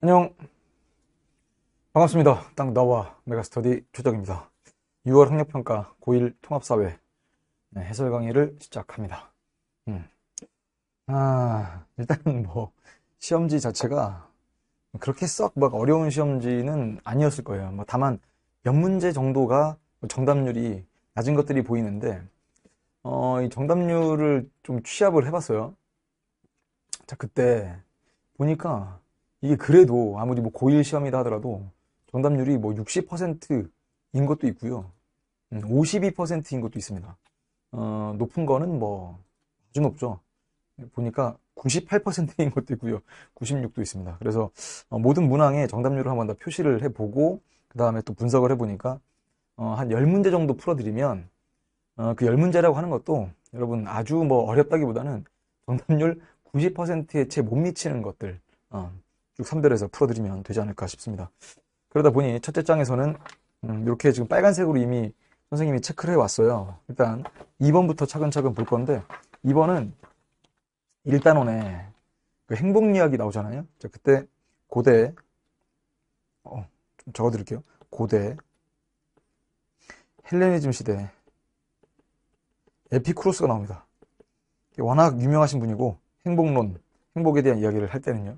안녕 반갑습니다 땅 나와 메가스터디 조정입니다 6월 학력평가 고1 통합사회 네, 해설 강의를 시작합니다 음. 아 일단 뭐 시험지 자체가 그렇게 썩 막 어려운 시험지는 아니었을 거예요 뭐 다만 몇 문제 정도가 정답률이 낮은 것들이 보이는데 어, 이 정답률을 좀 취합을 해봤어요 자 그때 보니까 이게 그래도 아무리 뭐 고1 시험이다 하더라도 정답률이 뭐 60%인 것도 있고요. 52%인 음, 것도 있습니다. 어, 높은 거는 뭐 아주 높죠. 보니까 98%인 것도 있고요. 96도 있습니다. 그래서 어, 모든 문항의 정답률을 한번 다 표시를 해보고 그 다음에 또 분석을 해보니까 어, 한 10문제 정도 풀어드리면 어, 그 10문제라고 하는 것도 여러분 아주 뭐 어렵다기보다는 정답률 90%에 채 못 미치는 것들 어, 쭉 3절에서 풀어드리면 되지 않을까 싶습니다. 그러다 보니 첫째 장에서는 음, 이렇게 지금 빨간색으로 이미 선생님이 체크를 해왔어요. 일단 2번부터 차근차근 볼 건데 2번은 1단원에 그 행복 이야기 나오잖아요. 자, 그때 고대 어, 좀 적어드릴게요. 고대 헬레니즘 시대 에피쿠로스가 나옵니다. 워낙 유명하신 분이고 행복론, 행복에 대한 이야기를 할 때는요.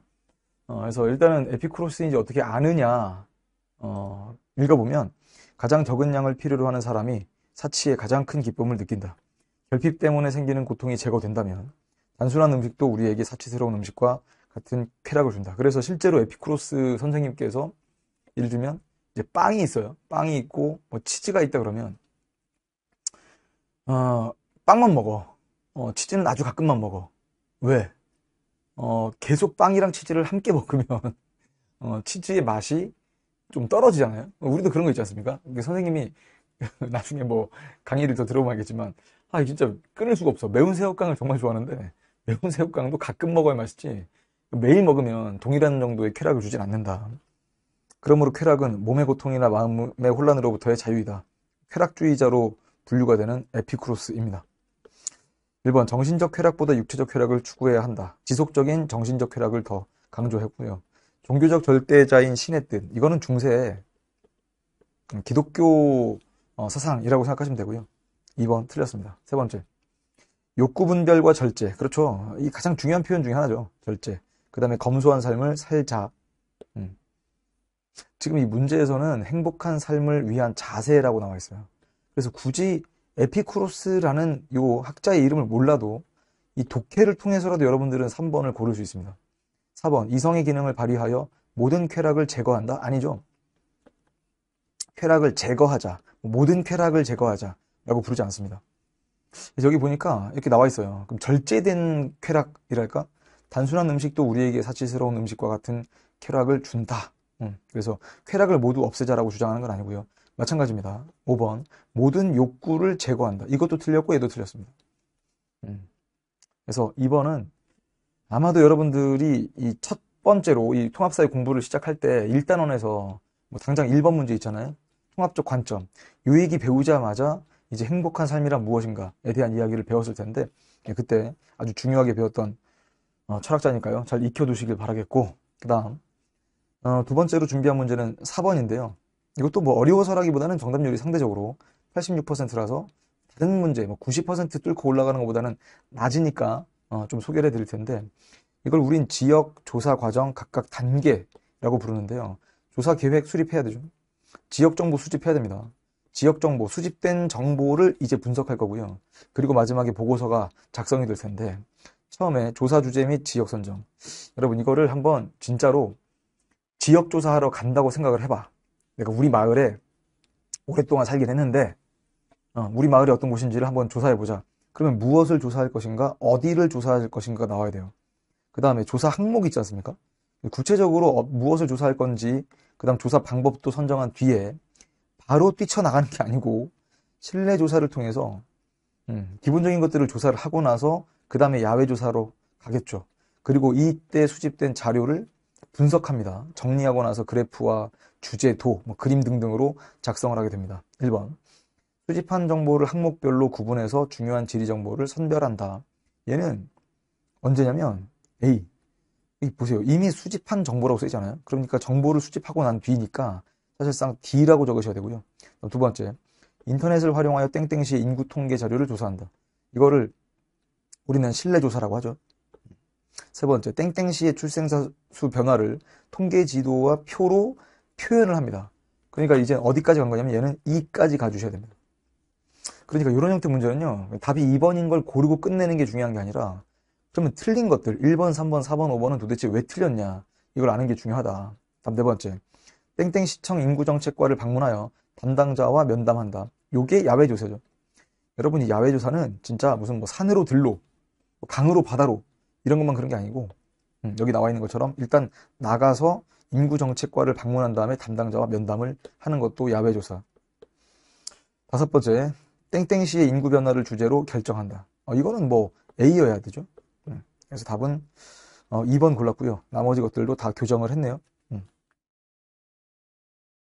어, 그래서 일단은 에피쿠로스인지 어떻게 아느냐 어, 읽어보면 가장 적은 양을 필요로 하는 사람이 사치에 가장 큰 기쁨을 느낀다. 결핍 때문에 생기는 고통이 제거된다면 단순한 음식도 우리에게 사치스러운 음식과 같은 쾌락을 준다. 그래서 실제로 에피쿠로스 선생님께서 예를 들면 이제 빵이 있어요. 빵이 있고 뭐 치즈가 있다 그러면 어, 빵만 먹어. 어, 치즈는 아주 가끔만 먹어. 왜? 어, 계속 빵이랑 치즈를 함께 먹으면 어, 치즈의 맛이 좀 떨어지잖아요. 우리도 그런 거 있지 않습니까? 선생님이 나중에 뭐 강의를 더 들어보면 알겠지만 아 진짜 끊을 수가 없어. 매운 새우깡을 정말 좋아하는데 매운 새우깡도 가끔 먹어야 맛있지. 매일 먹으면 동일한 정도의 쾌락을 주진 않는다. 그러므로 쾌락은 몸의 고통이나 마음의 혼란으로부터의 자유이다. 쾌락주의자로 분류가 되는 에피쿠로스입니다. 1번 정신적 쾌락보다 육체적 쾌락을 추구해야 한다. 지속적인 정신적 쾌락을 더 강조했고요. 종교적 절대자인 신의 뜻. 이거는 중세 음, 기독교 어, 사상이라고 생각하시면 되고요. 2번 틀렸습니다. 세 번째. 욕구 분별과 절제. 그렇죠. 이 가장 중요한 표현 중에 하나죠. 절제. 그 다음에 검소한 삶을 살자. 음. 지금 이 문제에서는 행복한 삶을 위한 자세라고 나와 있어요. 그래서 굳이 에피쿠로스라는 요 학자의 이름을 몰라도 이 독해를 통해서라도 여러분들은 3번을 고를 수 있습니다. 4번 이성의 기능을 발휘하여 모든 쾌락을 제거한다? 아니죠. 쾌락을 제거하자. 모든 쾌락을 제거하자. 라고 부르지 않습니다. 여기 보니까 이렇게 나와 있어요. 그럼 절제된 쾌락이랄까? 단순한 음식도 우리에게 사치스러운 음식과 같은 쾌락을 준다. 음, 그래서 쾌락을 모두 없애자라고 주장하는 건 아니고요. 마찬가지입니다. 5번. 모든 욕구를 제거한다. 이것도 틀렸고 얘도 틀렸습니다. 음. 그래서 2번은 아마도 여러분들이 이 첫 번째로 이 통합사회 공부를 시작할 때 1단원에서 뭐 당장 1번 문제 있잖아요. 통합적 관점. 요 얘기 배우자마자 이제 행복한 삶이란 무엇인가에 대한 이야기를 배웠을 텐데 예, 그때 아주 중요하게 배웠던 어, 철학자니까요. 잘 익혀두시길 바라겠고 그 다음 어, 두 번째로 준비한 문제는 4번인데요. 이것도 뭐 어려워서라기보다는 정답률이 상대적으로 86%라서 다른 문제 뭐 90% 뚫고 올라가는 것보다는 낮으니까 어, 좀 소개를 해드릴 텐데 이걸 우린 지역 조사 과정 각각 단계라고 부르는데요. 조사 계획 수립해야 되죠. 지역 정보 수집해야 됩니다. 지역 정보 수집된 정보를 이제 분석할 거고요. 그리고 마지막에 보고서가 작성이 될 텐데 처음에 조사 주제 및 지역 선정. 여러분 이거를 한번 진짜로 지역 조사하러 간다고 생각을 해봐. 내가 우리 마을에 오랫동안 살긴 했는데 어, 우리 마을이 어떤 곳인지를 한번 조사해 보자. 그러면 무엇을 조사할 것인가, 어디를 조사할 것인가 나와야 돼요. 그 다음에 조사 항목이 있지 않습니까? 구체적으로 어, 무엇을 조사할 건지, 그 다음 조사 방법도 선정한 뒤에 바로 뛰쳐나가는 게 아니고 실내 조사를 통해서 음, 기본적인 것들을 조사를 하고 나서 그 다음에 야외 조사로 가겠죠. 그리고 이때 수집된 자료를 분석합니다. 정리하고 나서 그래프와 주제, 도, 뭐 그림 등등으로 작성을 하게 됩니다. 1번. 수집한 정보를 항목별로 구분해서 중요한 지리 정보를 선별한다. 얘는 언제냐면 A. 이 보세요. 이미 수집한 정보라고 쓰이잖아요. 그러니까 정보를 수집하고 난 뒤니까 사실상 D라고 적으셔야 되고요. 두 번째. 인터넷을 활용하여 땡땡시의 인구 통계 자료를 조사한다. 이거를 우리는 신뢰 조사라고 하죠. 세 번째, 땡땡시의 출생자 수 변화를 통계 지도와 표로 표현을 합니다. 그러니까 이제 어디까지 간 거냐면 얘는 2까지 가주셔야 됩니다. 그러니까 이런 형태 문제는요. 답이 2번인 걸 고르고 끝내는 게 중요한 게 아니라 그러면 틀린 것들 1번, 3번, 4번, 5번은 도대체 왜 틀렸냐 이걸 아는 게 중요하다. 다음 네 번째, 땡땡 시청 인구정책과를 방문하여 담당자와 면담한다. 요게 야외 조사죠. 여러분 이 야외 조사는 진짜 무슨 뭐 산으로 들로 뭐 강으로 바다로 이런 것만 그런 게 아니고 음, 여기 나와 있는 것처럼 일단 나가서 인구정책과를 방문한 다음에 담당자와 면담을 하는 것도 야외조사. 다섯 번째, 땡땡 시의 인구 변화를 주제로 결정한다. 어, 이거는 뭐 A여야 되죠. 음, 그래서 답은 어, 2번 골랐고요. 나머지 것들도 다 교정을 했네요.